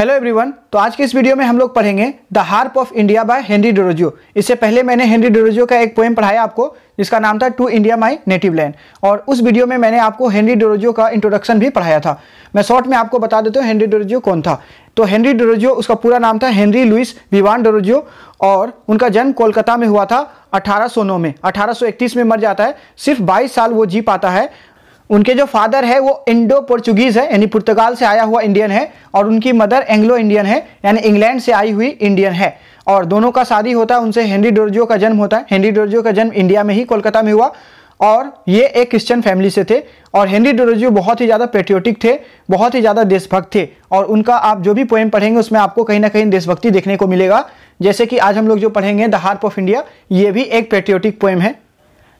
hello everyone तो आज के इस वीडियो में हम लोग पढ़ेंगे the harp of India by Henry Derozio इससे पहले मैंने हेनरी डोरोजियो का एक पोएम पढ़ाया आपको जिसका नाम था to India my native land और उस वीडियो में मैंने आपको हेनरी डोरोजियो का इंट्रोडक्शन भी पढ़ाया था मैं शॉर्ट में आपको बता देता हूँ हेनरी डोरोजियो कौन था तो हेनरी डोरोजियो उसका पूरा नाम था हेनरी लुइस विवान डोरोजियो और उनका जन्म कोलकाता में हुआ था 1809 में 1831 में मर जाता है सिर्फ 22 साल वो जी पाता है उनके जो फादर है वो इंडो पोर्चुगीज है यानी पुर्तगाल से आया हुआ इंडियन है और उनकी मदर एंग्लो इंडियन है यानी इंग्लैंड से आई हुई इंडियन है और दोनों का शादी होता है उनसे हेनरी डोर्जियो का जन्म होता है हेनरी डोर्जियो का जन्म इंडिया में ही कोलकाता में हुआ और ये एक क्रिश्चियन फैमिली से थे और हेनरी डोरोजियो बहुत ही ज़्यादा पेट्रियोटिक थे बहुत ही ज़्यादा देशभक्त थे और उनका आप जो भी पोएम पढ़ेंगे उसमें आपको कहीं ना कहीं देशभक्ति देखने को मिलेगा जैसे कि आज हम लोग जो पढ़ेंगे द हार्प ऑफ इंडिया ये भी एक पेट्रियोटिक पोएम है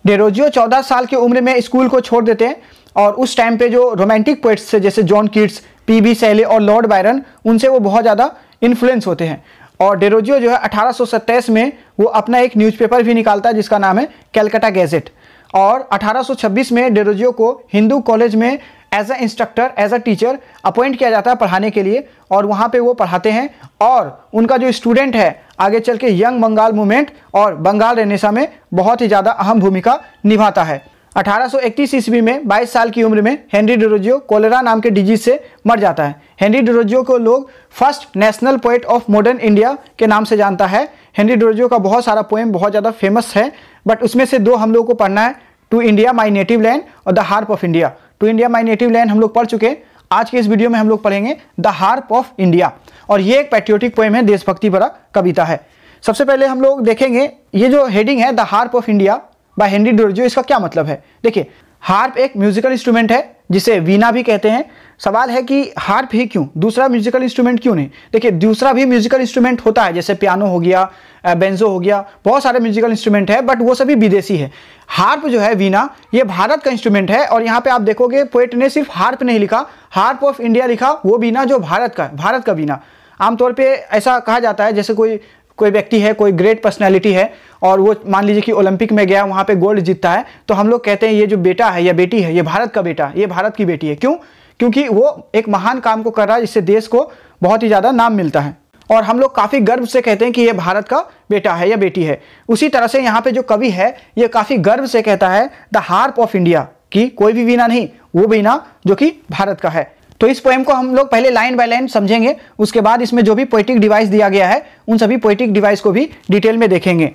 डेरोजियो चौदह साल की उम्र में स्कूल को छोड़ देते हैं और उस टाइम पे जो रोमांटिक पोइट्स थे जैसे John Keats P B Shelley और लॉर्ड बायरन उनसे वो बहुत ज़्यादा इन्फ्लुएंस होते हैं और डेरोजियो जो है अठारह में वो अपना एक न्यूज़पेपर भी निकालता है जिसका नाम है कैलकाटा गैजेट और 1826 में डेरोजियो को हिंदू कॉलेज में as a instructor as a teacher appoint किया जाता है पढ़ाने के लिए और वहाँ पे वो पढ़ाते हैं और उनका जो स्टूडेंट है आगे चल के यंग बंगाल मूवमेंट और बंगाल रेनेसा में बहुत ही ज़्यादा अहम भूमिका निभाता है 1831 ईस्वी में 22 साल की उम्र में हेनरी डोरोजियो कोलेरा नाम के डिजीज से मर जाता है हेनरी डोरोजियो को लोग first national poet of modern India के नाम से जानता है हेनरी डोरोजियो का बहुत सारा पोएम बहुत ज़्यादा फेमस है बट उसमें से दो हम लोग को पढ़ना है to India my native land और the harp of India to India my native land हम लोग पढ़ चुके हैं आज के इस वीडियो में हम लोग पढ़ेंगे द हार्प ऑफ इंडिया और ये एक पैट्रियोटिक पोएम है देशभक्ति भरा कविता है सबसे पहले हम लोग देखेंगे ये जो हेडिंग है the harp of India by Henry Derozio इसका क्या मतलब है देखिए हार्प एक म्यूजिकल इंस्ट्रूमेंट है जिसे वीना भी कहते हैं सवाल है कि हार्प ही क्यों दूसरा म्यूजिकल इंस्ट्रूमेंट क्यों नहीं देखिए दूसरा भी म्यूजिकल इंस्ट्रूमेंट होता है जैसे पियानो हो गया बेंजो हो गया बहुत सारे म्यूजिकल इंस्ट्रूमेंट है बट वो सभी विदेशी है हार्प जो है वीना ये भारत का इंस्ट्रूमेंट है और यहाँ पे आप देखोगे पोएट ने सिर्फ हार्प नहीं लिखा हार्प ऑफ इंडिया लिखा वो वीना जो भारत का भारत का वीना आमतौर पर ऐसा कहा जाता है जैसे कोई कोई व्यक्ति है कोई ग्रेट पर्सनैलिटी है और वो मान लीजिए कि ओलंपिक में गया वहाँ पे गोल्ड जीतता है तो हम लोग कहते हैं ये जो बेटा है या बेटी है ये भारत का बेटा ये भारत की बेटी है क्यों क्योंकि वो एक महान काम को कर रहा है जिससे देश को बहुत ही ज़्यादा नाम मिलता है और हम लोग काफ़ी गर्व से कहते हैं कि ये भारत का बेटा है या बेटी है उसी तरह से यहाँ पे जो कवि है ये काफ़ी गर्व से कहता है द हार्प ऑफ इंडिया कि कोई भी वीणा नहीं वो वीणा जो कि भारत का है तो इस पोएम को हम लोग पहले लाइन बाय लाइन समझेंगे उसके बाद इसमें जो भी पोइटिक डिवाइस दिया गया है उन सभी पोइटिक डिवाइस को भी डिटेल में देखेंगे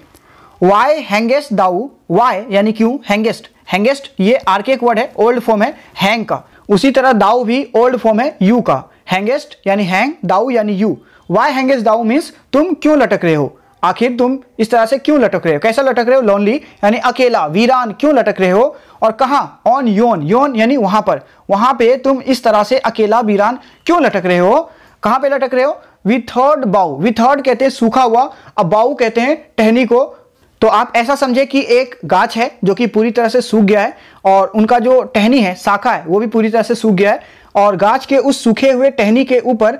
वाई हैंगेस्ट दाऊ वाई यानी क्यों हैंगेस्ट हैंगेस्ट ये आर्केक वर्ड है ओल्ड फॉर्म है हैंग का उसी तरह दाऊ भी ओल्ड फॉर्म है यू का हैंगेस्ट यानी हैंग दाऊ यानी you why hangest thou means तुम क्यों लटक रहे हो आखिर तुम इस तरह से क्यों लटक रहे हो कैसा लटक रहे हो लोनली यानी अकेला वीरान क्यों लटक रहे हो और कहा ऑन योन योन यानी वहां पर वहां पे तुम इस तरह से अकेला वीरान क्यों लटक रहे हो कहां पे लटक रहे हो विथर्ड बाउ विथर्ड कहते हैं सूखा हुआ अब बाउ कहते हैं टहनी को तो आप ऐसा समझे कि एक गाछ है जो कि पूरी तरह से सूख गया है और उनका जो टहनी है शाखा है वो भी पूरी तरह से सूख गया है और गाछ के उस सूखे हुए टहनी के ऊपर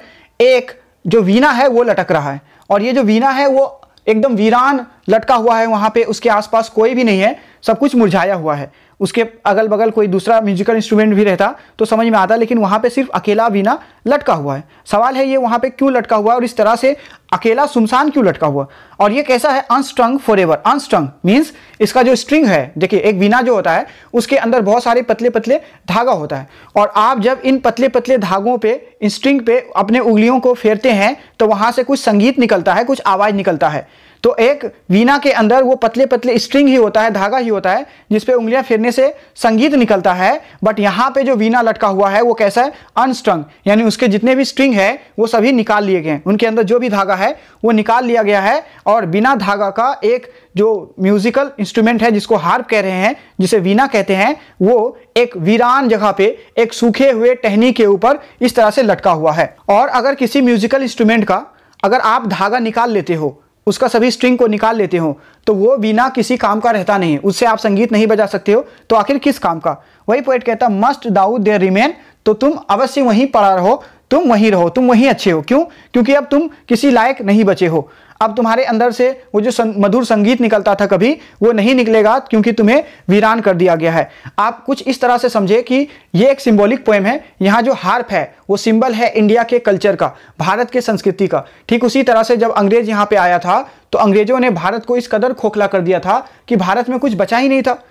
एक जो वीणा है वो लटक रहा है और ये जो वीणा है वो एकदम वीरान लटका हुआ है वहां पे उसके आसपास कोई भी नहीं है सब कुछ मुरझाया हुआ है उसके अगल बगल कोई दूसरा म्यूजिकल इंस्ट्रूमेंट भी रहता तो समझ में आता लेकिन वहाँ पे सिर्फ अकेला वीना लटका हुआ है सवाल है ये वहाँ पे क्यों लटका हुआ है और इस तरह से अकेला सुमसान क्यों लटका हुआ और ये कैसा है unstrung for ever unstrung means इसका जो स्ट्रिंग है देखिए एक वीना जो होता है उसके अंदर बहुत सारे पतले पतले धागा होता है और आप जब इन पतले पतले धागों पर इन स्ट्रिंग पे अपने उंगलियों को फेरते हैं तो वहाँ से कुछ संगीत निकलता है कुछ आवाज़ निकलता है तो एक वीणा के अंदर वो पतले पतले स्ट्रिंग ही होता है धागा ही होता है जिसपे उंगलियां फिरने से संगीत निकलता है बट यहाँ पे जो वीणा लटका हुआ है वो कैसा है अनस्ट्रंग यानी उसके जितने भी स्ट्रिंग है वो सभी निकाल लिए गए हैं उनके अंदर जो भी धागा है वो निकाल लिया गया है और बिना धागा का एक जो म्यूजिकल इंस्ट्रूमेंट है जिसको हार्प कह रहे हैं जिसे वीना कहते हैं वो एक वीरान जगह पे एक सूखे हुए टहनी के ऊपर इस तरह से लटका हुआ है और अगर किसी म्यूजिकल इंस्ट्रूमेंट का अगर आप धागा निकाल लेते हो उसका सभी स्ट्रिंग को निकाल लेते हो तो वो बिना किसी काम का रहता नहीं उससे आप संगीत नहीं बजा सकते हो तो आखिर किस काम का वही पोइट कहता मस्ट दाऊ देर रिमेन तो तुम अवश्य वहीं पड़ा रहो तुम वहीं रहो तुम वहीं अच्छे हो क्यों क्योंकि अब तुम किसी लायक नहीं बचे हो अब तुम्हारे अंदर से वो जो सं, मधुर संगीत निकलता था कभी वो नहीं निकलेगा क्योंकि तुम्हें वीरान कर दिया गया है आप कुछ इस तरह से समझे कि ये एक सिंबॉलिक पोएम है यहाँ जो हार्प है वो सिंबल है इंडिया के कल्चर का भारत के संस्कृति का ठीक उसी तरह से जब अंग्रेज यहाँ पे आया था तो अंग्रेजों ने भारत को इस कदर खोखला कर दिया था कि भारत में कुछ बचा ही नहीं था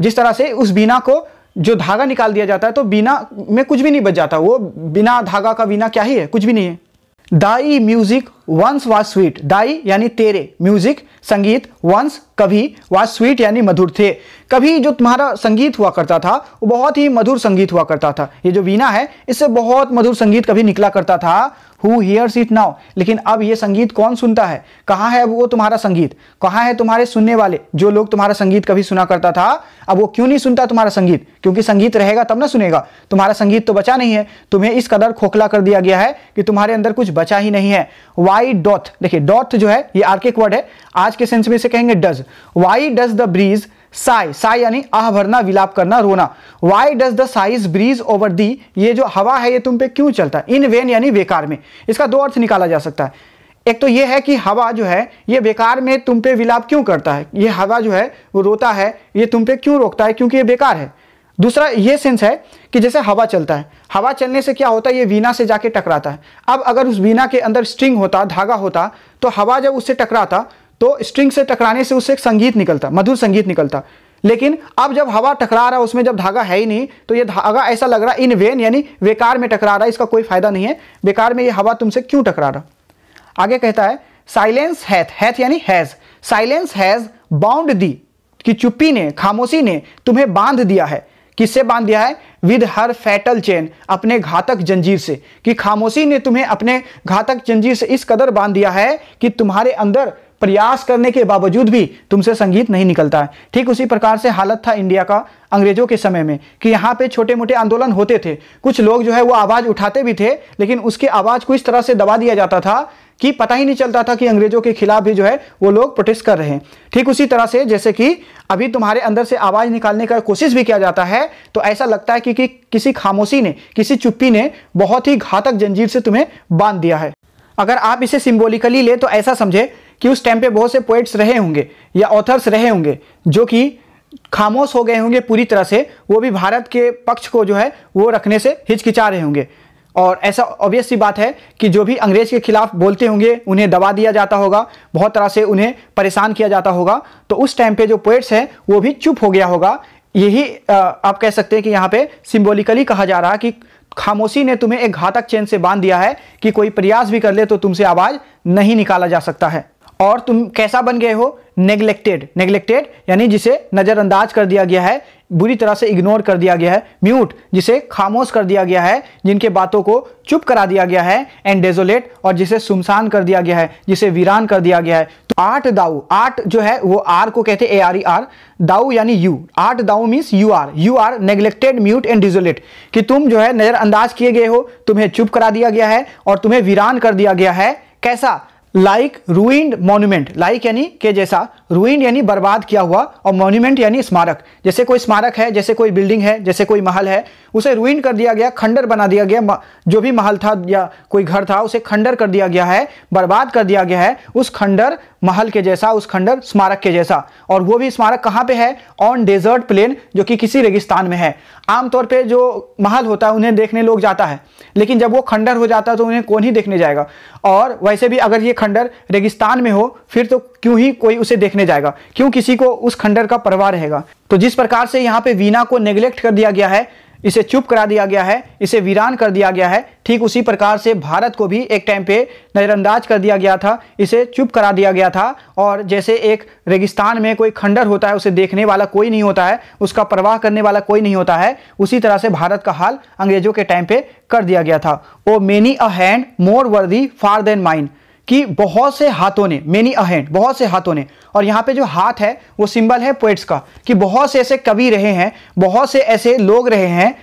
जिस तरह से उस बीना को जो धागा निकाल दिया जाता है तो बीना में कुछ भी नहीं बच जाता वो बिना धागा का बीना क्या ही है कुछ भी नहीं है thy music once was sweet thy यानी तेरे म्यूजिक संगीत वंस कभी वह स्वीट यानी मधुर थे कभी जो तुम्हारा संगीत हुआ करता था वो बहुत ही मधुर संगीत हुआ करता था ये जो वीणा है इससे बहुत मधुर संगीत कभी निकला करता था हु हियर्स इट नाउ लेकिन अब ये संगीत कौन सुनता है कहाँ है वो तुम्हारा संगीत कहाँ है तुम्हारे सुनने वाले जो लोग तुम्हारा संगीत कभी सुना करता था अब वो क्यों नहीं सुनता तुम्हारा संगीत क्योंकि संगीत रहेगा तब ना सुनेगा तुम्हारा संगीत तो बचा नहीं है तुम्हें इस कदर खोखला कर दिया गया है कि तुम्हारे अंदर कुछ बचा ही नहीं है वाई डॉथ देखिए डॉथ जो है ये आर्किक वर्ड है आज के सेंस में से कहेंगे does why does the breeze sigh sigh यानी आह भरना विलाप करना रोना why does the sighs breeze over thee ये जो हवा है ये तुम पे क्यों चलता है इन वेन यानी बेकार में इसका दो अर्थ निकाला जा सकता है एक तो ये है कि हवा जो है ये बेकार में तुम पे विलाप क्यों करता है ये हवा जो है वो रोता है ये तुम पे क्यों रोकता है क्योंकि ये बेकार है दूसरा ये सेंस है कि जैसे हवा चलता है हवा चलने से क्या होता है ये वीना से जाके टकराता है अब अगर उस वीना के अंदर स्ट्रिंग होता धागा होता तो हवा जब उससे टकराता तो स्ट्रिंग से टकराने से उससे एक संगीत निकलता मधुर संगीत निकलता लेकिन अब जब हवा टकरा रहा है उसमें जब धागा है ही नहीं तो ये धागा ऐसा लग रहा है इन वेन यानी बेकार में टकरा रहा है इसका कोई फायदा नहीं है बेकार में ये हवा तुमसे क्यों टकरा रहा आगे कहता है साइलेंस हैथ हैथ यानी has silence has bound thee कि चुप्पी ने खामोशी ने तुम्हें बांध दिया है किससे बांध दिया है विद हर फैटल चेन अपने घातक जंजीर से कि खामोशी ने तुम्हें अपने घातक जंजीर से इस कदर बांध दिया है कि तुम्हारे अंदर प्रयास करने के बावजूद भी तुमसे संगीत नहीं निकलता है ठीक उसी प्रकार से हालत था इंडिया का अंग्रेजों के समय में कि यहाँ पे छोटे मोटे आंदोलन होते थे कुछ लोग जो है वो आवाज़ उठाते भी थे लेकिन उसकी आवाज़ को इस तरह से दबा दिया जाता था कि पता ही नहीं चलता था कि अंग्रेजों के खिलाफ भी जो है वो लोग प्रोटेस्ट कर रहे हैं ठीक उसी तरह से जैसे कि अभी तुम्हारे अंदर से आवाज़ निकालने का कोशिश भी किया जाता है तो ऐसा लगता है कि, कि किसी खामोशी ने किसी चुप्पी ने बहुत ही घातक जंजीर से तुम्हें बांध दिया है अगर आप इसे सिम्बोलिकली ले तो ऐसा समझे कि उस टाइम पे बहुत से पोइट्स रहे होंगे या ऑथर्स रहे होंगे जो कि खामोश हो गए होंगे पूरी तरह से वो भी भारत के पक्ष को जो है वो रखने से हिचकिचा रहे होंगे और ऐसा ऑब्वियस बात है कि जो भी अंग्रेज़ के खिलाफ बोलते होंगे उन्हें दबा दिया जाता होगा बहुत तरह से उन्हें परेशान किया जाता होगा तो उस टाइम पे जो पोइट्स हैं वो भी चुप हो गया होगा यही आप कह सकते हैं कि यहाँ पे सिम्बोलिकली कहा जा रहा है कि खामोशी ने तुम्हें एक घातक चेन से बांध दिया है कि कोई प्रयास भी कर ले तो तुमसे आवाज़ नहीं निकाला जा सकता है और तुम कैसा बन गए हो नेग्लेक्टेड नेग्लेक्टेड यानी जिसे नज़रअंदाज कर दिया गया है बुरी तरह से इग्नोर कर दिया गया है म्यूट जिसे खामोश कर दिया गया है जिनके बातों को चुप करा दिया गया है एंड डेजोलेट और जिसे सुमसान कर दिया गया है जिसे वीरान कर दिया गया है तो आठ दाऊ आठ जो है वो आर को कहते हैं ए आर ई आर दाऊ यानी you art thou means you are you are neglected mute and desolate कि तुम जो है नज़रअंदाज किए गए हो तुम्हें चुप करा दिया गया है और तुम्हें वीरान कर दिया गया है कैसा लाइक रूइंड मोन्यूमेंट लाइक यानी के जैसा रूइंड यानी बर्बाद किया हुआ और मोन्यूमेंट यानी स्मारक जैसे कोई स्मारक है जैसे कोई बिल्डिंग है जैसे कोई महल है उसे रुइन कर दिया गया खंडर बना दिया गया जो भी महल था या कोई घर था उसे खंडर कर दिया गया है बर्बाद कर दिया गया है उस खंडर महल के जैसा उस खंडर स्मारक के जैसा और वो भी स्मारक कहाँ पे है ऑन डेजर्ट प्लेन जो कि किसी रेगिस्तान में है आमतौर पे जो महल होता है उन्हें देखने लोग जाता है लेकिन जब वो खंडर हो जाता है तो उन्हें कौन ही देखने जाएगा और वैसे भी अगर ये खंडर रेगिस्तान में हो फिर तो क्यों ही कोई उसे देखने जाएगा क्यों किसी को उस खंडर का परवाह रहेगा तो जिस प्रकार से यहाँ पे वीना को नेग्लेक्ट कर दिया गया है इसे चुप करा दिया गया है इसे वीरान कर दिया गया है ठीक उसी प्रकार से भारत को भी एक टाइम पे नज़रअंदाज कर दिया गया था इसे चुप करा दिया गया था और जैसे एक रेगिस्तान में कोई खंडर होता है उसे देखने वाला कोई नहीं होता है उसका प्रवाह करने वाला कोई नहीं होता है उसी तरह से भारत का हाल अंग्रेजों के टाइम पे कर दिया गया था ओ many a hand more worthy far then mind कि बहुत से हाथों ने मेनी अहेंड बहुत से हाथों ने और यहाँ पे जो हाथ है वो सिंबल है पोइट्स का कि बहुत से ऐसे कवि रहे हैं बहुत से ऐसे लोग रहे हैं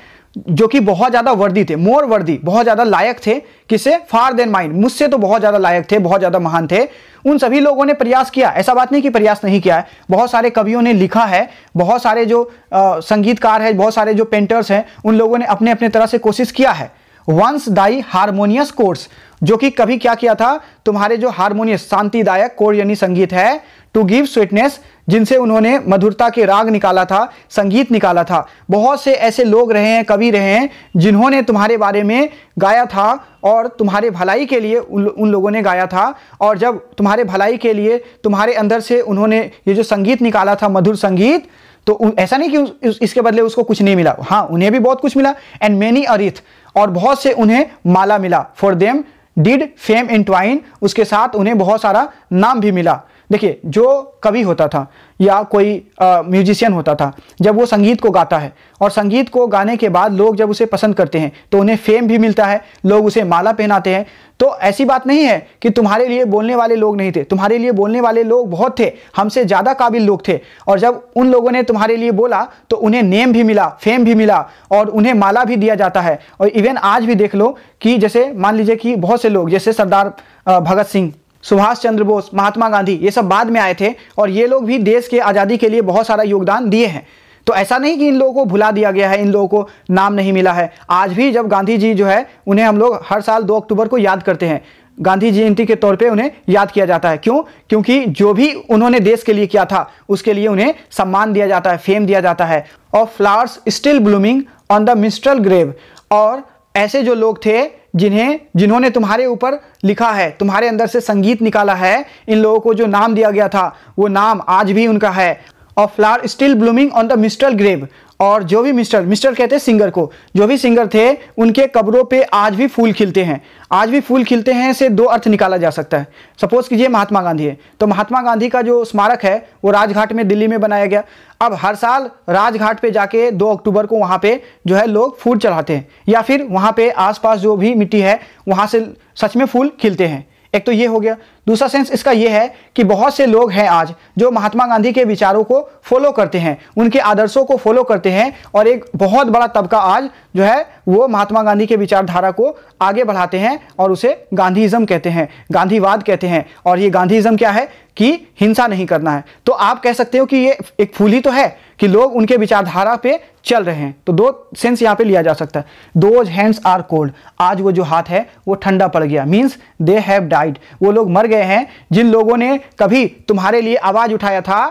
जो कि बहुत ज़्यादा वर्दी थे मोर वर्दी बहुत ज़्यादा लायक थे किसे फार देन माइंड मुझसे तो बहुत ज़्यादा लायक थे बहुत ज़्यादा महान थे उन सभी लोगों ने प्रयास किया ऐसा बात नहीं कि प्रयास नहीं किया है बहुत सारे कवियों ने लिखा है बहुत सारे जो संगीतकार हैं बहुत सारे जो पेंटर्स हैं उन लोगों ने अपने अपने तरह से कोशिश किया है वंस दाई हारमोनियस कोर्स जो कि कभी क्या किया था तुम्हारे जो हारमोनियस शांतिदायक कोरियनी संगीत है टू गिव स्वीटनेस जिनसे उन्होंने मधुरता के राग निकाला था संगीत निकाला था बहुत से ऐसे लोग रहे हैं कवि रहे हैं जिन्होंने तुम्हारे बारे में गाया था और तुम्हारे भलाई के लिए उन, लोगों ने गाया था और जब तुम्हारे भलाई के लिए तुम्हारे अंदर से उन्होंने ये जो संगीत निकाला था मधुर संगीत तो ऐसा नहीं कि इसके बदले उसको कुछ नहीं मिला हाँ उन्हें भी बहुत कुछ मिला एंड मैनी अरिथ और बहुत से उन्हें माला मिला for them did fame entwine उसके साथ उन्हें बहुत सारा नाम भी मिला देखिए जो कवि होता था या कोई म्यूजिशियन होता था जब वो संगीत को गाता है और संगीत को गाने के बाद लोग जब उसे पसंद करते हैं तो उन्हें फेम भी मिलता है लोग उसे माला पहनाते हैं तो ऐसी बात नहीं है कि तुम्हारे लिए बोलने वाले लोग नहीं थे तुम्हारे लिए बोलने वाले लोग बहुत थे हमसे ज़्यादा काबिल लोग थे और जब उन लोगों ने तुम्हारे लिए बोला तो उन्हें नेम भी मिला फेम भी मिला और उन्हें माला भी दिया जाता है और इवन आज भी देख लो कि जैसे मान लीजिए कि बहुत से लोग जैसे सरदार भगत सिंह सुभाष चंद्र बोस महात्मा गांधी ये सब बाद में आए थे और ये लोग भी देश के आज़ादी के लिए बहुत सारा योगदान दिए हैं तो ऐसा नहीं कि इन लोगों को भुला दिया गया है इन लोगों को नाम नहीं मिला है आज भी जब गांधी जी जो है उन्हें हम लोग हर साल दो अक्टूबर को याद करते हैं गांधी जयंती के तौर पे उन्हें याद किया जाता है क्यों क्योंकि जो भी उन्होंने देश के लिए किया था उसके लिए उन्हें सम्मान दिया जाता है फेम दिया जाता है और flowers still blooming on the minstrel grave और ऐसे जो लोग थे जिन्हें जिन्होंने तुम्हारे ऊपर लिखा है तुम्हारे अंदर से संगीत निकाला है इन लोगों को जो नाम दिया गया था वो नाम आज भी उनका है और flower still blooming on the minstrel grave और जो भी मिस्टर मिस्टर कहते हैं सिंगर को जो भी सिंगर थे उनके कब्रों पे आज भी फूल खिलते हैं आज भी फूल खिलते हैं से दो अर्थ निकाला जा सकता है सपोज कीजिए महात्मा गांधी है तो महात्मा गांधी का जो स्मारक है वो राजघाट में दिल्ली में बनाया गया अब हर साल राजघाट पे जाके दो अक्टूबर को वहाँ पे जो है लोग फूल चढ़ाते हैं या फिर वहाँ पे आसपास जो भी मिट्टी है वहाँ से सच में फूल खिलते हैं एक तो ये हो गया दूसरा सेंस इसका ये है कि बहुत से लोग हैं आज जो महात्मा गांधी के विचारों को फॉलो करते हैं उनके आदर्शों को फॉलो करते हैं और एक बहुत बड़ा तबका आज जो है वो महात्मा गांधी के विचारधारा को आगे बढ़ाते हैं और उसे गांधीज्म कहते हैं गांधीवाद कहते हैं और ये गांधीज्म क्या है कि हिंसा नहीं करना है तो आप कह सकते हो कि ये एक फूल ही तो है कि लोग उनके विचारधारा पे चल रहे हैं तो दो सेंस यहाँ पे लिया जा सकता है दोज हैंड्स आर कोल्ड आज वो जो हाथ है वो ठंडा पड़ गया मीन्स दे हैव डाइड वो लोग मर गए हैं जिन लोगों ने कभी तुम्हारे लिए आवाज़ उठाया था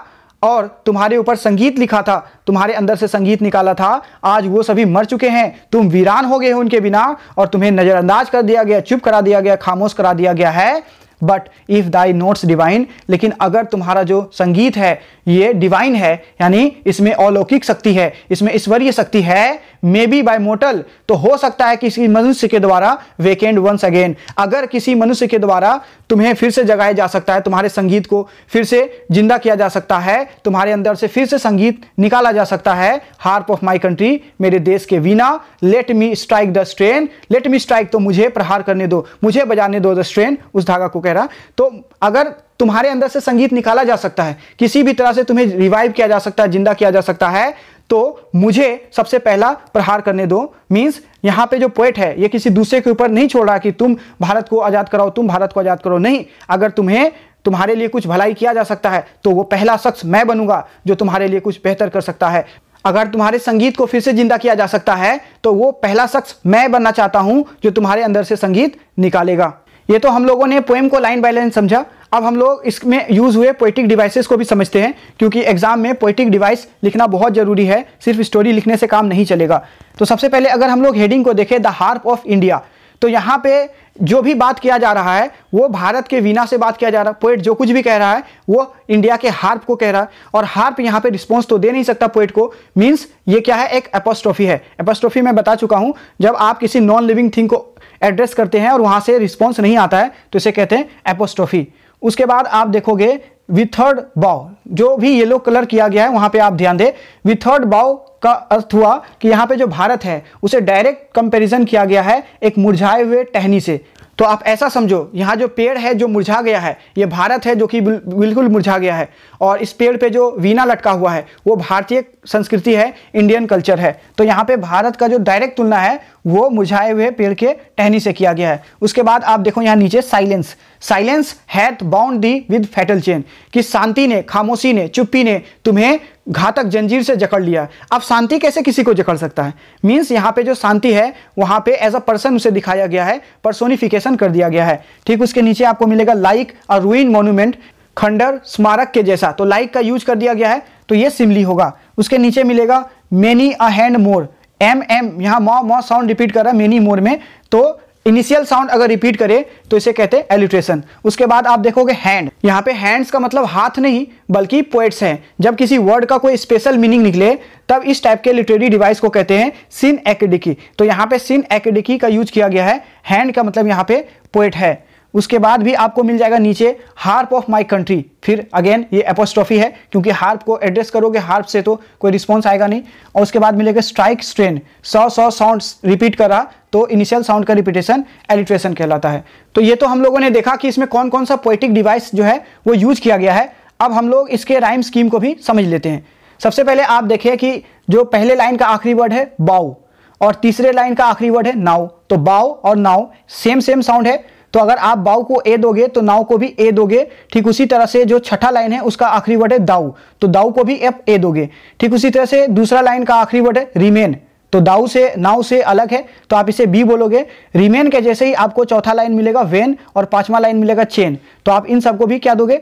और तुम्हारे ऊपर संगीत लिखा था तुम्हारे अंदर से संगीत निकाला था आज वो सभी मर चुके हैं तुम वीरान हो गए हो उनके बिना और तुम्हें नज़रअंदाज कर दिया गया चुप करा दिया गया खामोश करा दिया गया है but if thy notes divine लेकिन अगर तुम्हारा जो संगीत है ये डिवाइन है यानी इसमें अलौकिक शक्ति है इसमें ईश्वरीय शक्ति है मे बी बाय मोटल तो हो सकता है किसी मनुष्य के द्वारा वेकेंड वंस अगेन अगर किसी मनुष्य के द्वारा तुम्हें फिर से जगाया जा सकता है तुम्हारे संगीत को फिर से जिंदा किया जा सकता है तुम्हारे अंदर से फिर से संगीत निकाला जा सकता है हार्प ऑफ माई कंट्री मेरे देश के veena let me strike the strain let me strike तो मुझे प्रहार करने दो मुझे बजाने दो द स्ट्रेन उस धागा को कह रहा तो अगर तुम्हारे अंदर से संगीत निकाला जा सकता है किसी भी तरह से तुम्हें रिवाइव किया जा सकता है जिंदा किया जा सकता है तो मुझे सबसे पहला प्रहार करने दो मीन्स यहाँ पे जो पोइट है ये किसी दूसरे के ऊपर नहीं छोड़ रहा कि तुम भारत को आज़ाद कराओ तुम भारत को आज़ाद करो नहीं अगर तुम्हें तुम्हारे लिए कुछ भलाई किया जा सकता है तो वो पहला शख्स मैं बनूंगा जो तुम्हारे लिए कुछ बेहतर कर सकता है अगर तुम्हारे संगीत को फिर से जिंदा किया जा सकता है तो वो पहला शख्स मैं बनना चाहता हूं जो तुम्हारे अंदर से संगीत निकालेगा ये तो हम लोगों ने पोएम को लाइन बाय लाइन समझा अब हम लोग इसमें यूज़ हुए पोइटिक डिवाइसेस को भी समझते हैं क्योंकि एग्जाम में पोइटिक डिवाइस लिखना बहुत ज़रूरी है सिर्फ स्टोरी लिखने से काम नहीं चलेगा तो सबसे पहले अगर हम लोग हेडिंग को देखें द हार्प ऑफ इंडिया तो यहाँ पे जो भी बात किया जा रहा है वो भारत के वीणा से बात किया जा रहा है पोइट जो कुछ भी कह रहा है वो इंडिया के हार्प को कह रहा है और हार्प यहाँ पे रिस्पॉन्स तो दे नहीं सकता पोइट को मीन्स ये क्या है एक एपोस्ट्रोफी है एपोस्ट्रोफी मैं बता चुका हूँ जब आप किसी नॉन लिविंग थिंग को एड्रेस करते हैं और वहाँ से रिस्पॉन्स नहीं आता है तो इसे कहते हैं एपोस्ट्रोफी उसके बाद आप देखोगे विथर्ड बाव जो भी येलो कलर किया गया है वहां पे आप ध्यान दें विथर्ड बाव का अर्थ हुआ कि यहाँ पे जो भारत है उसे डायरेक्ट कंपैरिजन किया गया है एक मुरझाए हुए टहनी से तो आप ऐसा समझो यहाँ जो पेड़ है जो मुरझा गया है ये भारत है जो कि बिल्कुल मुरझा गया है और इस पेड़ पे जो वीना लटका हुआ है वो भारतीय संस्कृति है इंडियन कल्चर है तो यहाँ पे भारत का जो डायरेक्ट तुलना है वो मुरझाए हुए पेड़ के टहनी से किया गया है उसके बाद आप देखो यहाँ नीचे silence silence hath bound thee with fatal chain कि शांति ने खामोशी ने चुप्पी ने तुम्हें घातक जंजीर से जकड़ लिया अब शांति कैसे किसी को जकड़ सकता है मीन्स यहाँ पे जो शांति है वहाँ पे एज अ पर्सन उसे दिखाया गया है परसोनिफिकेशन कर दिया गया है ठीक उसके नीचे आपको मिलेगा लाइक और रूइन मोन्यूमेंट खंडर स्मारक के जैसा तो लाइक का यूज कर दिया गया है तो ये सिमली होगा उसके नीचे मिलेगा मेनी अ हैंड मोर एम एम यहाँ मॉ मॉ साउंड रिपीट कर रहा है मेनी मोर में तो इनिशियल साउंड अगर रिपीट करे तो इसे कहते हैं एलिट्रेशन उसके बाद आप देखोगे हैंड यहाँ पे हैंड्स का मतलब हाथ नहीं बल्कि पोएट्स हैं जब किसी वर्ड का कोई स्पेशल मीनिंग निकले तब इस टाइप के लिटरेरी डिवाइस को कहते हैं सिन एकेडिकी तो यहाँ पे सिन एकेडिकी का यूज किया गया है हैंड का मतलब यहाँ पे पोएट है उसके बाद भी आपको मिल जाएगा नीचे हार्प ऑफ माई कंट्री फिर अगेन ये एपोस्ट्रॉफी है क्योंकि हार्प को एड्रेस करोगे हार्प से तो कोई रिस्पॉन्स आएगा नहीं और उसके बाद मिलेगा स्ट्राइक स्ट्रेन सौ सौ साउंड रिपीट कर रहा तो इनिशियल साउंड का रिपीटेशन एलिट्रेशन कहलाता है तो ये तो हम लोगों ने देखा कि इसमें कौन कौन सा पोइटिक डिवाइस जो है वो यूज किया गया है अब हम लोग इसके राइम स्कीम को भी समझ लेते हैं सबसे पहले आप देखिए कि जो पहले लाइन का आखिरी वर्ड है बाउ और तीसरे लाइन का आखिरी वर्ड है नाउ तो बाउ और नाउ सेम सेम साउंड है तो अगर आप बाऊ को ए दोगे तो नाउ को भी ए दोगे ठीक उसी तरह से जो छठा लाइन है उसका आखिरी वर्ड है दाऊ तो दाऊ को भी एफ ए दोगे ठीक उसी तरह से दूसरा लाइन का आखिरी वर्ड है रिमेन तो दाऊ से नाउ से अलग है तो आप इसे बी बोलोगे रिमेन के जैसे ही आपको चौथा लाइन मिलेगा वेन और पांचवा लाइन मिलेगा चेन तो आप इन सबको भी क्या दोगे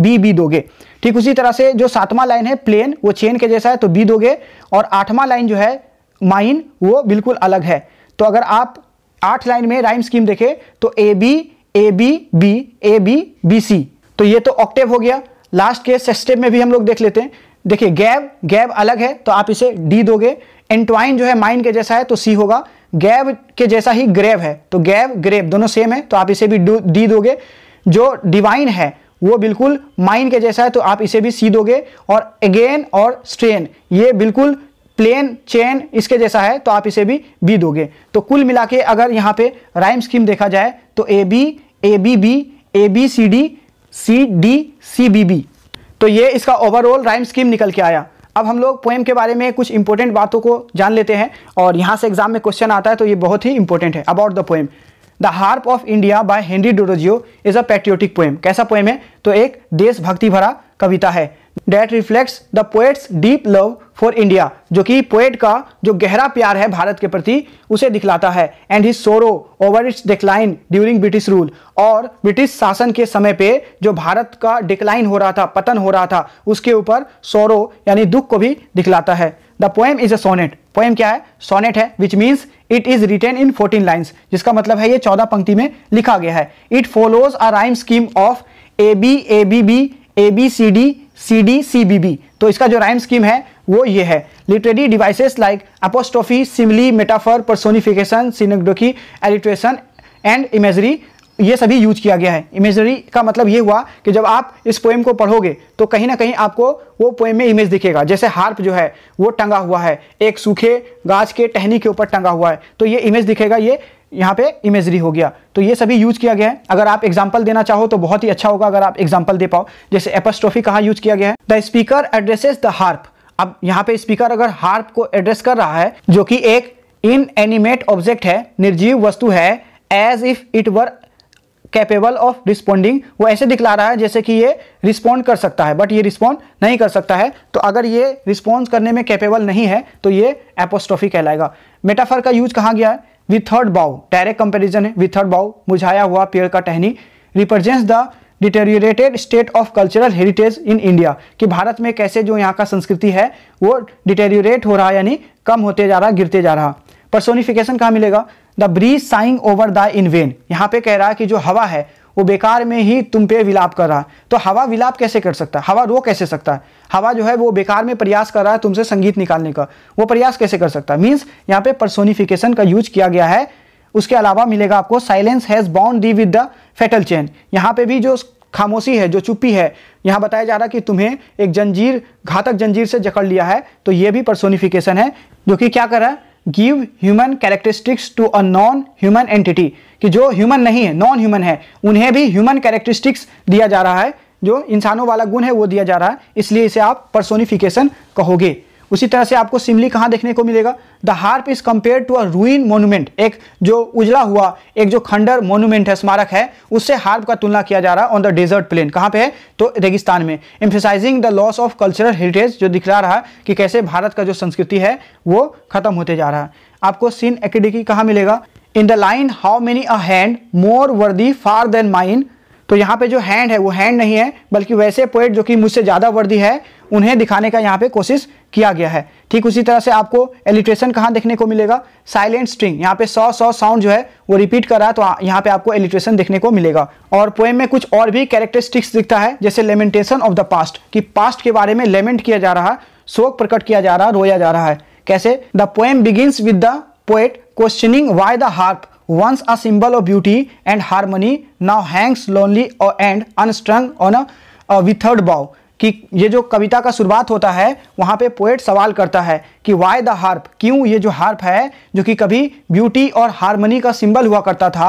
बी बी दोगे ठीक उसी तरह से जो सातवां लाइन है प्लेन वो चेन के जैसा है तो बी दोगे और आठवां लाइन जो है माइन वो बिल्कुल अलग है तो अगर आप आठ लाइन में राइम स्कीम देखे तो A B A B B A B B C तो ये तो ऑक्टेव हो गया लास्ट के सेस्टेप में भी हम लोग देख लेते हैं देखिए गैब गैब अलग है तो आप इसे डी दोगे एंटवाइन जो है माइन के जैसा है तो सी होगा गैब के जैसा ही ग्रेव है तो गैब ग्रेव दोनों सेम है तो आप इसे भी डी दोगे जो डिवाइन है वो बिल्कुल माइन के जैसा है तो आप इसे भी सी दोगे और अगेन और स्ट्रेन ये बिल्कुल प्लेन चेन इसके जैसा है तो आप इसे भी बी दोगे तो कुल मिला के अगर यहाँ पे राइम स्कीम देखा जाए तो A B A B B A B C D C D C B B तो ये इसका ओवरऑल राइम स्कीम निकल के आया अब हम लोग पोएम के बारे में कुछ इंपॉर्टेंट बातों को जान लेते हैं और यहाँ से एग्जाम में क्वेश्चन आता है तो ये बहुत ही इंपॉर्टेंट है about the poem the harp of India by Henry Derozio is a patriotic poem कैसा पोएम है तो एक देशभक्ति भरा कविता है that reflects the poet's deep love for India जो कि पोएट का जो गहरा प्यार है भारत के प्रति उसे दिखलाता है and his sorrow over its decline during British rule और ब्रिटिश शासन के समय पे जो भारत का डिक्लाइन हो रहा था पतन हो रहा था उसके ऊपर सोरो यानी दुख को भी दिखलाता है the poem is a sonnet poem क्या है सोनेट है which means it is written in fourteen lines जिसका मतलब है ये चौदह पंक्ति में लिखा गया है it follows a rhyme scheme of A B A B B A B C D C D C B B तो इसका जो राइम स्कीम है वो ये है literary devices like apostrophe simile metaphor personification synecdoche alliteration and imagery ये सभी use किया गया है इमेजरी का मतलब ये हुआ कि जब आप इस पोएम को पढ़ोगे तो कहीं ना कहीं आपको वो पोएम में इमेज दिखेगा जैसे हार्प जो है वो टंगा हुआ है एक सूखे गाछ के टहनी के ऊपर टंगा हुआ है तो ये इमेज दिखेगा ये यहाँ पे इमेजरी हो गया तो ये सभी यूज किया गया है अगर आप एग्जाम्पल देना चाहो तो बहुत ही अच्छा होगा अगर आप एग्जाम्पल दे पाओ जैसे एपस्ट्रोफी कहाँ यूज किया गया है the speaker addresses the harp अब यहाँ पे स्पीकर अगर हार्प को एड्रेस कर रहा है जो कि एक इन एनिमेट ऑब्जेक्ट है निर्जीव वस्तु है as if it were capable of responding वो ऐसे दिखला रहा है जैसे कि ये रिस्पॉन्ड कर सकता है बट ये रिस्पॉन्ड नहीं कर सकता है तो अगर ये रिस्पॉन्स करने में कैपेबल नहीं है तो ये एपोस्ट्रॉफी कहलाएगा मेटाफर का यूज कहाँ गया है विथर्ड बाउ डायरेक्ट कंपेरिजन है विथर्ड बाउ मुझाया हुआ पेड़ का टहनी represents the deteriorated state of cultural heritage in India कि भारत में कैसे जो यहाँ का संस्कृति है वो डिटेरियोरेट हो रहा यानी कम होते जा रहा गिरते जा रहा सोनिफिकेशन कहाँ मिलेगा the breeze sighing over thee in vain यहाँ पे कह रहा है कि जो हवा है वो बेकार में ही तुम पे विलाप कर रहा है तो हवा विलाप कैसे कर सकता है हवा रो कैसे सकता है हवा जो है वो बेकार में प्रयास कर रहा है तुमसे संगीत निकालने का वो प्रयास कैसे कर सकता है मीन्स यहाँ पे परसोनिफिकेशन का यूज किया गया है उसके अलावा मिलेगा आपको silence has bound thee with the fatal chain यहाँ पे भी जो खामोशी है जो चुप्पी है यहाँ बताया जा रहा है कि तुम्हें एक जंजीर घातक जंजीर से जकड़ लिया है तो ये भी परसोनिफिकेशन है जो कि क्या कर रहा है give human characteristics to a non human entity कि जो ह्यूमन नहीं है नॉन ह्यूमन है उन्हें भी ह्यूमन कैरेक्टरिस्टिक्स दिया जा रहा है जो इंसानों वाला गुण है वो दिया जा रहा है इसलिए इसे आप पर्सोनिफिकेशन कहोगे उसी तरह से आपको सिमली कहाँ देखने को मिलेगा the harp is compare to a ruin monument एक जो उजला हुआ एक जो खंडर मोनूमेंट है स्मारक है उससे हार्प का तुलना किया जा रहा है ऑन द डेजर्ट प्लेन कहाँ पे है तो रेगिस्तान में emphasizing the loss of cultural heritage जो दिख रहा है कि कैसे भारत का जो संस्कृति है वो खत्म होते जा रहा है आपको सीन एकेडमी कहाँ मिलेगा in the line how many a hand more worthy far then mine तो यहाँ पे जो हैंड है वो हैंड नहीं है बल्कि वैसे पोइट जो कि मुझसे ज़्यादा वर्दी है उन्हें दिखाने का यहाँ पे कोशिश किया गया है ठीक उसी तरह से आपको एलिट्रेशन कहाँ देखने को मिलेगा साइलेंट स्ट्रिंग यहाँ पे सौ सौ साउंड जो है वो रिपीट कर रहा है तो यहाँ पे आपको एलिट्रेशन देखने को मिलेगा और पोएम में कुछ और भी कैरेक्टरिस्टिक्स दिखता है जैसे लेमेंटेशन ऑफ द पास्ट कि पास्ट के बारे में लेमेंट किया जा रहा है शोक प्रकट किया जा रहा है रोया जा रहा है कैसे the poem begin with the poet questioning why the harp once a symbol of beauty and harmony now hangs lonely और and unstrung on a withered withered कि ये जो कविता का शुरुआत होता है वहाँ पे पोएट सवाल करता है कि वाई द हार्प क्यों ये जो हार्प है जो कि कभी ब्यूटी और हारमोनी का सिंबल हुआ करता था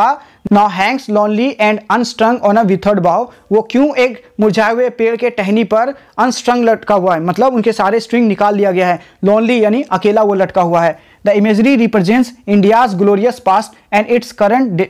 now hangs lonely and unstrung on a withered bough वो क्यों एक मुरझाए हुए पेड़ के टहनी पर अनस्ट्रंग लटका हुआ है मतलब उनके सारे स्ट्रिंग निकाल दिया गया है लॉनली यानी अकेला वो लटका हुआ है the imagery represents India's glorious past and its current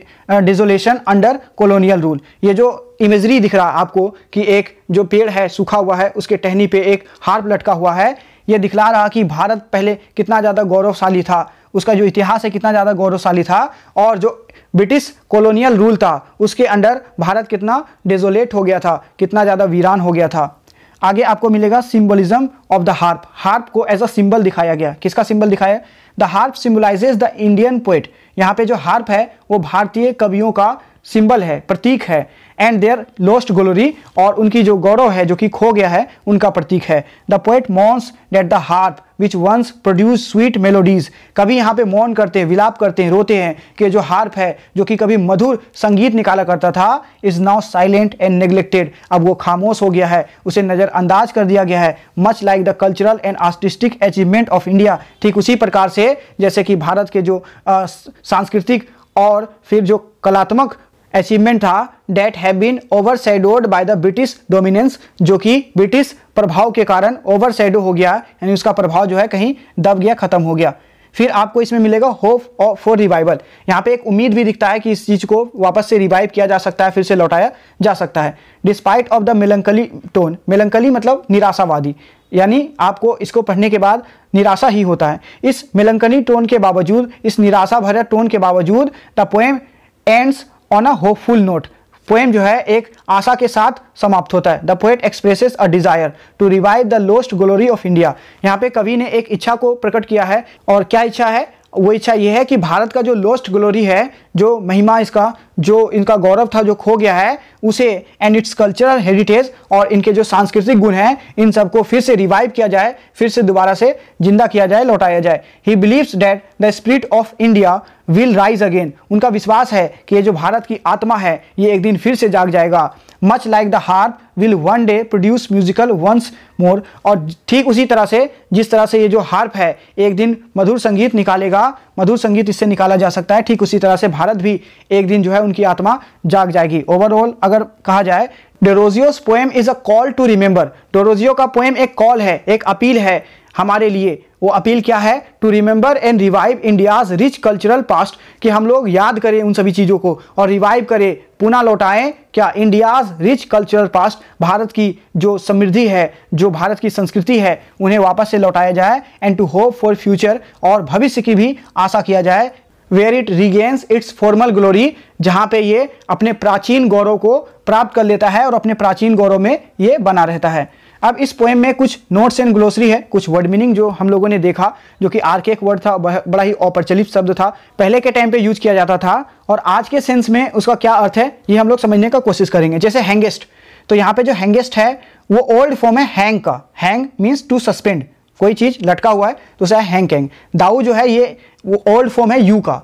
desolation under colonial rule ये जो इमेजरी दिख रहा है आपको कि एक जो पेड़ है सूखा हुआ है उसके टहनी पे एक हार्प लटका हुआ है ये दिखला रहा कि भारत पहले कितना ज़्यादा गौरवशाली था उसका जो इतिहास है कितना ज़्यादा गौरवशाली था और जो ब्रिटिश कॉलोनियल रूल था उसके अंडर भारत कितना डेजोलेट हो गया था कितना ज़्यादा वीरान हो गया था आगे आपको मिलेगा symbolism of the harp harp को एज अ सिंबल दिखाया गया किसका सिंबल दिखाया the harp symbolizes the Indian poet यहाँ पे जो हार्प है वो भारतीय कवियों का सिंबल है प्रतीक है एंड देयर लोस्ट ग्लोरी और उनकी जो गौरव है जो कि खो गया है उनका प्रतीक है the poet mourns that the harp which once produce sweet melodies कभी यहाँ पे मौन करते हैं विलाप करते हैं रोते हैं कि जो हार्प है जो कि कभी मधुर संगीत निकाला करता था is now silent and neglected अब वो खामोश हो गया है उसे नज़रअंदाज कर दिया गया है much like the cultural and artistic achievement of India ठीक उसी प्रकार से जैसे कि भारत के जो सांस्कृतिक और फिर जो कलात्मक अचीवमेंट था that have been overshadowed by the British dominance जो कि ब्रिटिश प्रभाव के कारण ओवरशेडो हो गया यानी उसका प्रभाव जो है कहीं दब गया खत्म हो गया फिर आपको इसमें मिलेगा होप फॉर रिवाइवल यहाँ पे एक उम्मीद भी दिखता है कि इस चीज़ को वापस से रिवाइव किया जा सकता है फिर से लौटाया जा सकता है despite of the melancholy tone melancholy मतलब निराशावादी यानी आपको इसको पढ़ने के बाद निराशा ही होता है इस मेलंकली टोन के बावजूद इस निराशा भरे टोन के बावजूद the poem ends on a hopeful note poem जो है एक आशा के साथ समाप्त होता है the poet expresses a desire to revive the lost glory of India यहाँ पे कवि ने एक इच्छा को प्रकट किया है और क्या इच्छा है वो इच्छा ये है कि भारत का जो लोस्ट ग्लोरी है जो महिमा इसका जो इनका गौरव था जो खो गया है उसे एंड इट्स कल्चरल हेरिटेज और इनके जो सांस्कृतिक गुण हैं इन सबको फिर से रिवाइव किया जाए फिर से दोबारा से जिंदा किया जाए लौटाया जाए he believes that the spirit of India will rise again उनका विश्वास है कि ये जो भारत की आत्मा है ये एक दिन फिर से जाग जाएगा much like the harp will one day produce musical once more और ठीक उसी तरह से जिस तरह से ये जो हार्प है एक दिन मधुर संगीत निकालेगा मधुर संगीत इससे निकाला जा सकता है ठीक उसी तरह से भारत भी एक दिन जो है उनकी आत्मा जाग जाएगी ओवरऑल अगर कहा जाए Derozio's poem is a call to remember Derozio का पोएम एक कॉल है एक अपील है हमारे लिए वो अपील क्या है to remember and revive India's rich cultural past कि हम लोग याद करें उन सभी चीज़ों को और रिवाइव करें पुनः लौटाएं क्या India's rich cultural past Bharat की जो समृद्धि है जो भारत की संस्कृति है उन्हें वापस से लौटाया जाए and to hope for future और भविष्य की भी आशा किया जाए where it regains its formal glory जहाँ पे ये अपने प्राचीन गौरव को प्राप्त कर लेता है और अपने प्राचीन गौरव में ये बना रहता है अब इस पोएम में कुछ नोट्स एंड ग्लोसरी है कुछ वर्ड मीनिंग जो हम लोगों ने देखा जो कि एक वर्ड था बड़ा ही अप्रचलित शब्द था पहले के टाइम पे यूज किया जाता था और आज के सेंस में उसका क्या अर्थ है ये हम लोग समझने का कोशिश करेंगे जैसे हैंगेस्ट तो यहाँ पे जो हैंगेस्ट है वो ओल्ड फॉर्म है हैंग का हैंग मीन्स टू सस्पेंड कोई चीज़ लटका हुआ है तो उसे हैंग कैंग दाऊ जो है ये वो ओल्ड फॉर्म है यू का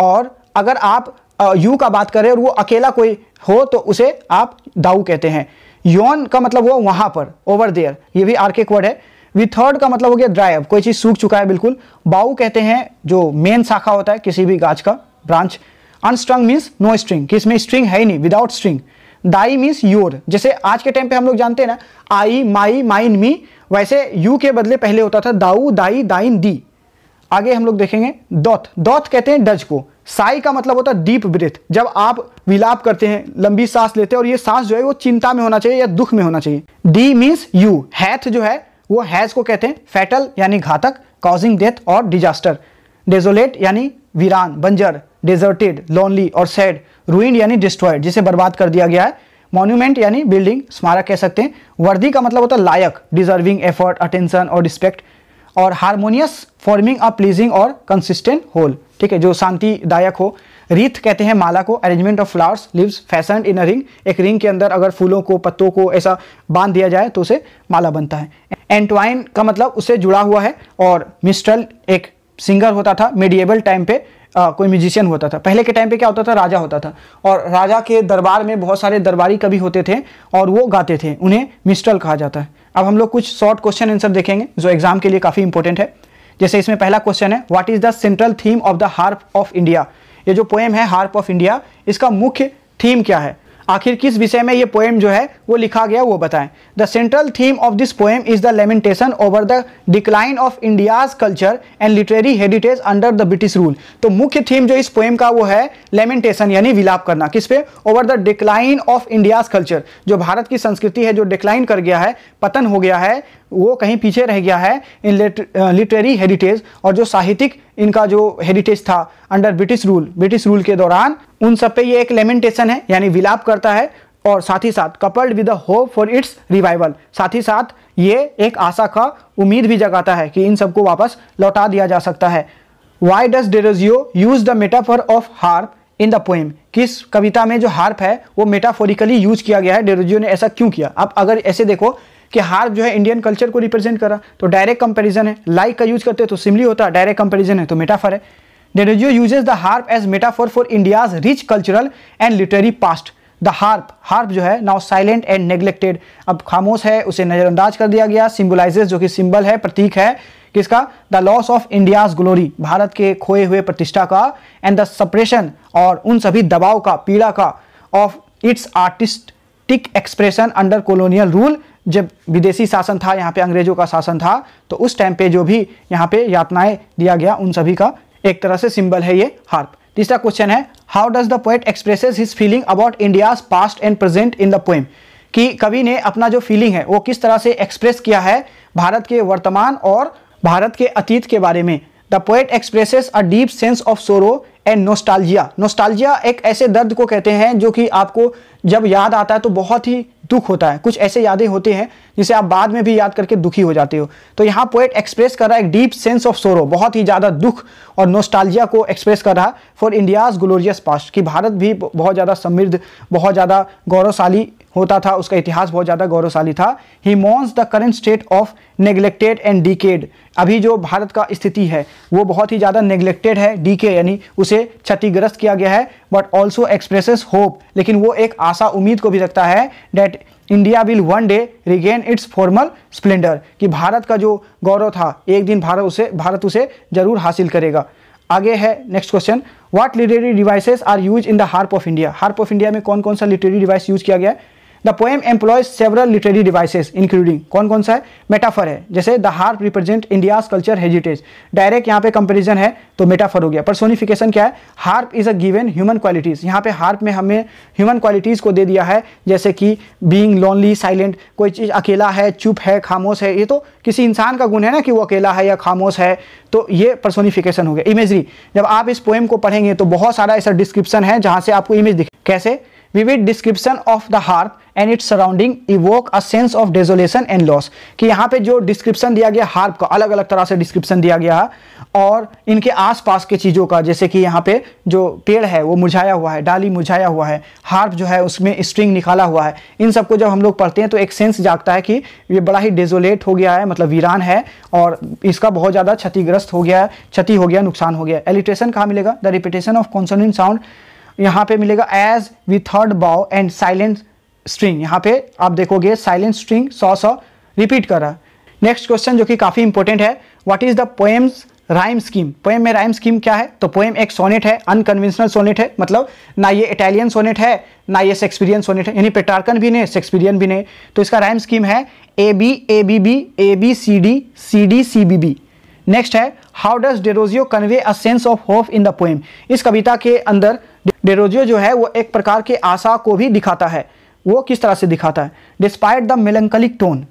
और अगर आप यू का बात करें और वो अकेला कोई हो तो उसे आप दाऊ कहते हैं योन का मतलब हुआ वहां पर ओवर देयर ये भी आर्किक वर्ड है विथर्ड का मतलब हो गया ड्राई अप कोई चीज़ सूख चुका है बिल्कुल बाऊ कहते हैं जो मेन शाखा होता है किसी भी गाछ का branch unstrung means no string कि इसमें स्ट्रिंग है ही नहीं without string thy means your जैसे आज के टाइम पे हम लोग जानते हैं ना आई माई माइन मी वैसे यू के बदले पहले होता था दाऊ दाई दाइन दी आगे हम लोग देखेंगे दौत दौत कहते हैं डज को साई का मतलब होता है डीप ब्रेथ जब आप विलाप करते हैं लंबी सांस लेते हैं और ये सांस जो है वो चिंता में होना चाहिए या दुख में होना चाहिए डी मीन्स यू हैथ जो है वो हैज को कहते हैं फैटल यानी घातक कॉजिंग डेथ और डिजास्टर डेजोलेट यानी वीरान बंजर डेजर्टेड लोनली और सैड रूइंड यानी डिस्ट्रॉयड जिसे बर्बाद कर दिया गया है मॉन्यूमेंट यानी बिल्डिंग स्मारक कह सकते हैं वर्दी का मतलब होता है लायक डिजर्विंग एफर्ट अटेंशन और रिस्पेक्ट और हारमोनियस फॉर्मिंग अ प्लीजिंग और कंसिस्टेंट होल ठीक है जो शांतिदायक हो रीथ कहते हैं माला को arrangement of flowers leaves fashion in a ring एक रिंग के अंदर अगर फूलों को पत्तों को ऐसा बांध दिया जाए तो उसे माला बनता है एंटवाइन का मतलब उससे जुड़ा हुआ है और मिस्ट्रल एक सिंगर होता था मेडिएबल टाइम पे आ, कोई म्यूजिशियन होता था पहले के टाइम पे क्या होता था राजा होता था और राजा के दरबार में बहुत सारे दरबारी कवि होते थे और वो गाते थे उन्हें मिस्ट्रल कहा जाता है अब हम लोग कुछ शॉर्ट क्वेश्चन आंसर देखेंगे जो एग्जाम के लिए काफ़ी इंपॉर्टेंट है जैसे इसमें पहला क्वेश्चन है what is the central theme of the harp of India ये जो पोएम है हार्प ऑफ इंडिया इसका मुख्य थीम क्या है आखिर किस विषय में ये पोएम जो है वो लिखा गया वो बताएं the central theme of this poem is the lamentation over the decline of India's culture and literary heritage under the British rule तो मुख्य थीम जो इस पोएम का वो है लेमेंटेशन यानी विलाप करना किस पे over the decline of India's culture जो भारत की संस्कृति है जो डिक्लाइन कर गया है पतन हो गया है वो कहीं पीछे रह गया है इन लिटरेरी हेरिटेज और जो साहित्यिक इनका जो हेरिटेज था under British rule British rule के दौरान उन सब पे ये एक लेमेंटेशन है यानी विलाप करता है और साथ ही साथ coupled with hope for its revival साथ ही साथ ये एक आशा का उम्मीद भी जगाता है कि इन सबको वापस लौटा दिया जा सकता है why does Derozio use the metaphor of harp in the poem किस कविता में जो हार्प है वो मेटाफोरिकली यूज किया गया है डेरोजियो ने ऐसा क्यों किया आप अगर ऐसे देखो कि हार्प जो है इंडियन कल्चर को रिप्रेजेंट करा तो डायरेक्ट कंपेरिजन है लाइक का यूज करते हैं तो सिमली होता है डायरेक्ट कंपेरिजन है तो मेटाफर है Derozio uses the harp as metaphor for India's rich cultural and literary past the harp harp जो है नाउ साइलेंट एंड नेग्लेक्टेड अब खामोश है उसे नज़रअंदाज कर दिया गया सिम्बुलाइजेज जो कि सिंबल है प्रतीक है किसका the loss of India's glory Bharat के खोए हुए प्रतिष्ठा का एंड द सप्रेशन और उन सभी दबाव का पीड़ा का of its artistic expression under colonial rule जब विदेशी शासन था यहाँ पे अंग्रेजों का शासन था तो उस टाइम पे जो भी यहाँ पे यातनाएं दिया गया उन सभी का एक तरह से सिंबल है ये हार्प तीसरा क्वेश्चन है how does the poet expresses his feeling about India's past and present in the poem कि कवि ने अपना जो फीलिंग है वो किस तरह से एक्सप्रेस किया है भारत के वर्तमान और भारत के अतीत के बारे में the poet expresses a deep sense of sorrow and nostalgia nostalgia एक ऐसे दर्द को कहते हैं जो कि आपको जब याद आता है तो बहुत ही दुख होता है कुछ ऐसे यादें होते हैं जिसे आप बाद में भी याद करके दुखी हो जाते हो तो यहाँ पोएट एक्सप्रेस कर रहा है एक डीप सेंस ऑफ सोरो बहुत ही ज़्यादा दुख और नोस्टालजिया को एक्सप्रेस कर रहा है फॉर इंडियाज़ ग्लोरियस पास्ट कि भारत भी बहुत ज़्यादा समृद्ध बहुत ज़्यादा गौरवशाली होता था उसका इतिहास बहुत ज़्यादा गौरवशाली था he mourns the current state of neglected and decayed अभी जो भारत का स्थिति है वो बहुत ही ज़्यादा नेग्लेक्टेड है डीके यानी उसे क्षतिग्रस्त किया गया है बट ऑल्सो एक्सप्रेसेस होप लेकिन वो एक आशा उम्मीद को भी रखता है that India will one day regain its formal splendour कि भारत का जो गौरव था एक दिन भारत उसे भारत उसे जरूर हासिल करेगा आगे है next question what literary devices are use in the harp of India harp of India में कौन कौन सा लिटरेरी डिवाइस यूज किया गया है the poem employs several literary devices including कौन कौन सा है मेटाफर है जैसे the harp represent India's culture heritage direct यहाँ पे कंपेरिजन है तो मेटाफर हो गया पर्सोनिफिकेशन क्या है harp is a given human qualities यहाँ पे हार्प में हमें ह्यूमन क्वालिटीज़ को दे दिया है जैसे कि बींग लोनली साइलेंट कोई चीज़ अकेला है चुप है खामोश है ये तो किसी इंसान का गुण है ना कि वो अकेला है या खामोश है तो ये परसोनिफिकेशन हो गया इमेजरी जब आप इस पोएम को पढ़ेंगे तो बहुत सारा ऐसा डिस्क्रिप्शन है जहाँ से आपको इमेज दिखे कैसे विविध description of the harp and its surrounding evoke a sense of desolation and loss कि यहाँ पे जो डिस्क्रिप्शन दिया गया हार्प का अलग अलग तरह से डिस्क्रिप्शन दिया गया है और इनके आसपास के चीज़ों का जैसे कि यहाँ पे जो पेड़ है वो मुरझाया हुआ है डाली मुरझाया हुआ है हार्प जो है उसमें स्ट्रिंग निकाला हुआ है इन सबको जब हम लोग पढ़ते हैं तो एक सेंस जागता है कि ये बड़ा ही डेजोलेट हो गया है मतलब वीरान है और इसका बहुत ज़्यादा क्षतिग्रस्त हो गया है क्षति हो गया नुकसान हो गया एलिट्रेशन कहाँ मिलेगा the repetition of consonant sound यहाँ पे मिलेगा as withered bough and silent string यहाँ पे आप देखोगे साइलेंट स्ट्रिंग सौ सौ रिपीट कर रहा है नेक्स्ट क्वेश्चन जो कि काफ़ी इंपॉर्टेंट है what is the poem's rhyme scheme पोएम में राइम स्कीम क्या है तो पोएम एक सोनेट है अनकन्वेंशनल सोनेट है मतलब ना ये इटालियन सोनेट है ना ये शेक्सपीरियन सोनेट है यानी पेटार्कन भी नहीं शेक्सपीरियन भी नहीं तो इसका राइम स्कीम है A B A B B A B C D C D C B B next है how does Derozio convey a sense of hope in the poem इस कविता के अंदर डेरोजियो जो है वो एक प्रकार के आशा को भी दिखाता है वो किस तरह से दिखाता है despite the melancholic tone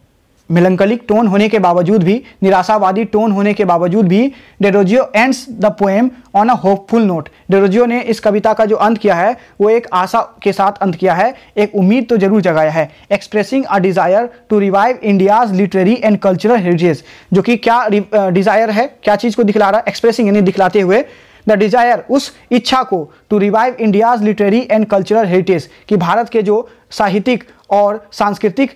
melancholic tone होने के बावजूद भी निराशावादी टोन होने के बावजूद भी Derozio ends the poem on a hopeful note Derozio ने इस कविता का जो अंत किया है वो एक आशा के साथ अंत किया है एक उम्मीद तो जरूर जगाया है expressing a desire to revive India's literary and cultural heritage जो कि क्या डिज़ायर है क्या चीज़ को दिखला रहा है एक्सप्रेसिंग यानी दिखलाते हुए द डिजायर उस इच्छा को to revive India's literary and cultural heritage कि भारत के जो साहित्यिक और सांस्कृतिक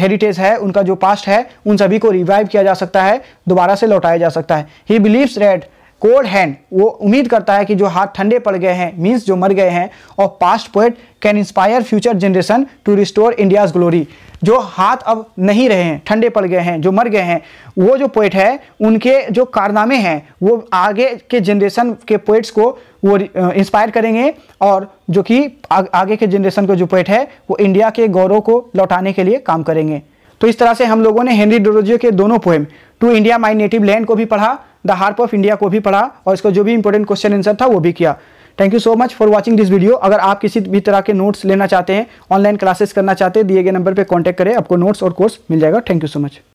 हेरिटेज है उनका जो पास्ट है उन सभी को रिवाइव किया जा सकता है दोबारा से लौटाया जा सकता है he believes red cold hand वो उम्मीद करता है कि जो हाथ ठंडे पड़ गए हैं मीन्स जो मर गए हैं और past poet can inspire future generation to restore India's glory जो हाथ अब नहीं रहे हैं ठंडे पड़ गए हैं जो मर गए हैं वो जो पोइट है उनके जो कारनामे हैं वो आगे के जनरेशन के पोइट्स को वो इंस्पायर करेंगे और जो कि आगे के जनरेशन को जो पोइट है वो इंडिया के गौरव को लौटाने के लिए काम करेंगे तो इस तरह से हम लोगों ने हेनरी डोरोजियो के दोनों poem to India my native land को भी पढ़ा द हार्प ऑफ इंडिया को भी पढ़ा और इसका जो भी इंपॉर्टेंट क्वेश्चन आंसर था वो भी किया thank you so much for watching this video अगर आप किसी भी तरह के नोट्स लेना चाहते हैं ऑनलाइन क्लासेस करना चाहते हैं दिए गए नंबर पर कॉन्टैक्ट करें आपको नोट्स और कोर्स मिल जाएगा थैंक यू सो मच